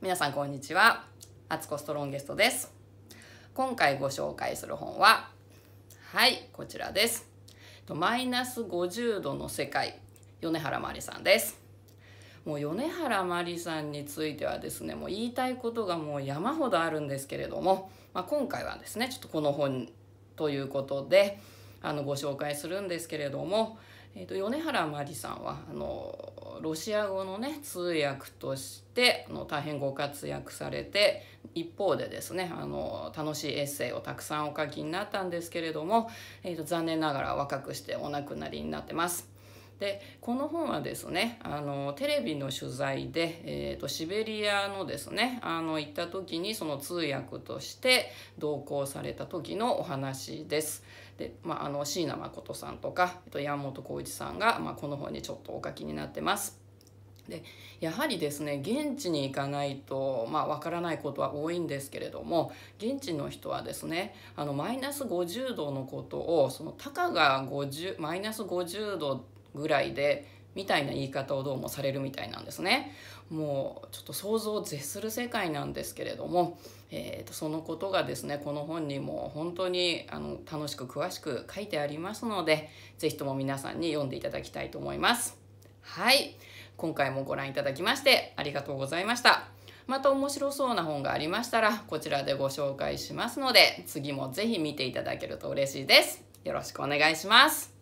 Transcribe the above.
皆さんこんにちはアツコストロンゲストです今回ご紹介する本ははいこちらですマイナス50度の世界米原麻里さんですもう米原麻里さんについてはですねもう言いたいことがもう山ほどあるんですけれども、まあ、今回はですねちょっとこの本ということであのご紹介するんですけれどもえーと、米原麻里さんはあのロシア語のね通訳としてあの大変ご活躍されて一方でですねあの楽しいエッセイをたくさんお書きになったんですけれども、えーと残念ながら若くしてお亡くなりになってます。でこの本はですねあのテレビの取材で、えーと、シベリアのですねあの行った時にその通訳として同行された時のお話です。で、まあ、あの椎名誠さんとか、えっと、山本浩一さんが、まあ、この本にちょっとお書きになってます。でやはりですね現地に行かないとまあわからないことは多いんですけれども現地の人はですねあのマイナス50度のことをそのたかがマイナス50度ぐらいでみたいな言い方をどうもされるみたいなんですねもうちょっと想像を絶する世界なんですけれども、えーと、とそのことがですねこの本にも本当にあの楽しく詳しく書いてありますので是非とも皆さんに読んでいただきたいと思いますはい今回もご覧いただきましてありがとうございましたまた面白そうな本がありましたらこちらでご紹介しますので次も是非見ていただけると嬉しいですよろしくお願いします